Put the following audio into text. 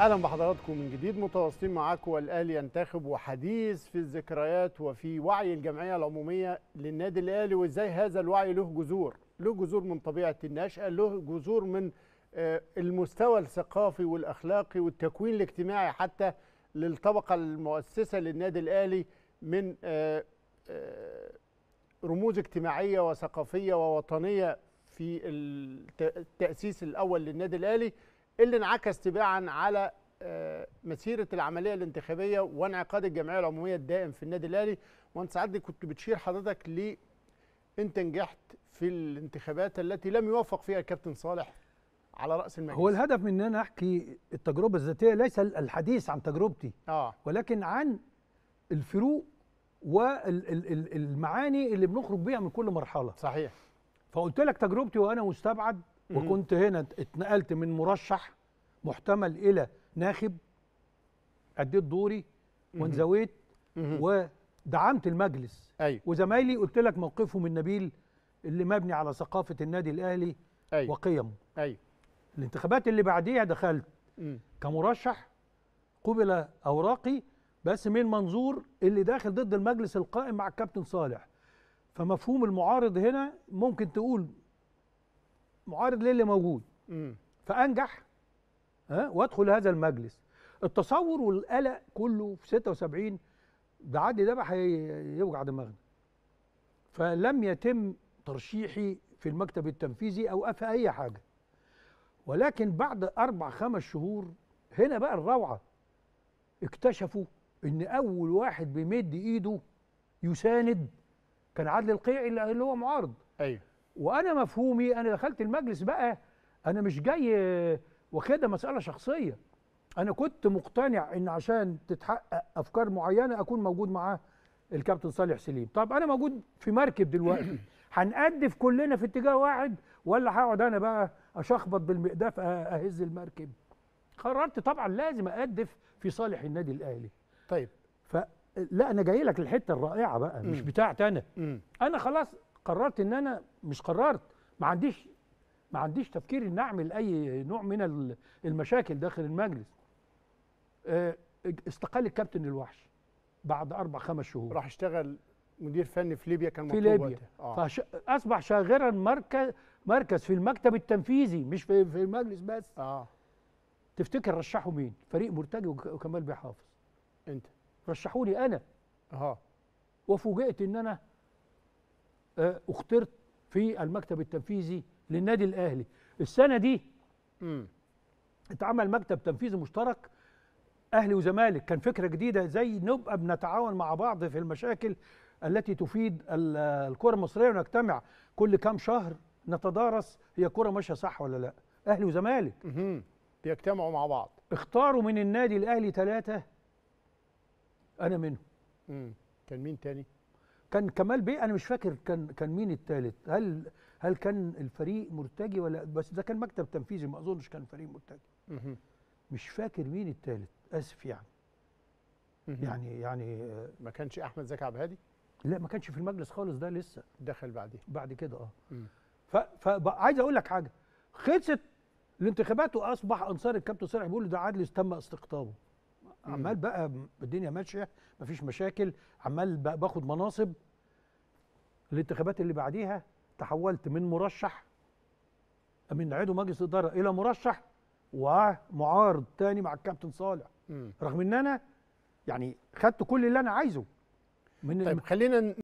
اهلا بحضراتكم من جديد متواصلين معاكم والاهلي ينتخب وحديث في الذكريات وفي وعي الجمعيه العموميه للنادي الاهلي وازاي هذا الوعي له جذور له جذور من طبيعه النشأة له جذور من آه، المستوى الثقافي والاخلاقي والتكوين الاجتماعي حتى للطبقه المؤسسه للنادي الاهلي من آه، آه، رموز اجتماعيه وثقافيه ووطنيه في التاسيس الاول للنادي الاهلي اللي انعكس تباعا على آه، مسيرة العملية الانتخابية وانعقاد الجمعية العمومية الدائم في النادي الأهلي وأنت سعد كنت بتشير حضرتك ل أنت نجحت في الانتخابات التي لم يوفق فيها الكابتن صالح على رأس المجلس هو الهدف من أن أنا أحكي التجربة الذاتية ليس الحديث عن تجربتي آه. ولكن عن الفروق والمعاني اللي بنخرج بيها من كل مرحلة صحيح فقلت لك تجربتي وأنا مستبعد وكنت هنا اتنقلت من مرشح محتمل الى ناخب اديت دوري وانزويت ودعمت المجلس أيوة. وزمايلي قلت لك موقفهم النبيل اللي مبني على ثقافه النادي الاهلي أيوة. وقيمه أيوة. الانتخابات اللي بعديها دخلت مم. كمرشح قبل اوراقي بس من منظور اللي داخل ضد المجلس القائم مع الكابتن صالح فمفهوم المعارض هنا ممكن تقول معارض للي موجود مم. فانجح ها وادخل هذا المجلس التصور والقلق كله في 76 ده عدلي ده بقى هيوجع دماغنا فلم يتم ترشيحي في المكتب التنفيذي او في اي حاجه ولكن بعد اربع خمس شهور هنا بقى الروعه اكتشفوا ان اول واحد بيمد ايده يساند كان عدل القيعي اللي هو معارض ايوه وانا مفهومي انا دخلت المجلس بقى انا مش جاي وكده مسألة شخصية أنا كنت مقتنع إن عشان تتحقق أفكار معينة أكون موجود معاه الكابتن صالح سليم طب أنا موجود في مركب دلوقتي هنقدف كلنا في اتجاه واحد ولا هقعد أنا بقى أشخبط بالمقداف أهز المركب قررت طبعا لازم أقدف في صالح النادي الأهلي طيب لا أنا جاي لك الحتة الرائعة بقى مش بتاعتي أنا أنا خلاص قررت إن أنا مش قررت ما عنديش ما عنديش تفكير ان اعمل اي نوع من المشاكل داخل المجلس آه، استقال الكابتن الوحش بعد اربع خمس شهور راح اشتغل مدير فني في ليبيا كان في ليبيا آه. اصبح شاغرا مركز مركز في المكتب التنفيذي مش في, في المجلس بس اه تفتكر رشحوا مين فريق مرتجي وكمال بيحافظ انت رشحوني انا اه وفوجئت ان انا آه، اخترت في المكتب التنفيذي للنادي الاهلي السنه دي امم اتعمل مكتب تنفيذي مشترك اهلي وزمالك كان فكره جديده زي نبقى بنتعاون مع بعض في المشاكل التي تفيد الكره المصريه ونجتمع كل كام شهر نتدارس هي كره ماشيه صح ولا لا اهلي وزمالك بيجتمعوا مع بعض اختاروا من النادي الاهلي ثلاثه انا منهم كان مين تاني كان كمال بيه انا مش فاكر كان كان مين الثالث هل هل كان الفريق مرتجي ولا بس ده كان مكتب تنفيذي ما اظنش كان فريق مرتجي مش فاكر مين الثالث اسف يعني يعني يعني ما كانش احمد زكي عبد لا ما كانش في المجلس خالص ده لسه دخل بعديه بعد كده اه فعايز اقول لك حاجه خلصت الانتخابات واصبح انصار الكابتن صالح بيقول ده عدلي تم استقطابه عمال بقى الدنيا ماشيه مفيش مشاكل عمال باخد مناصب الانتخابات اللي بعديها تحولت من مرشح من عضو مجلس اداره الى مرشح ومعارض تاني مع الكابتن صالح رغم ان انا يعني خدت كل اللي انا عايزه من طيب خلينا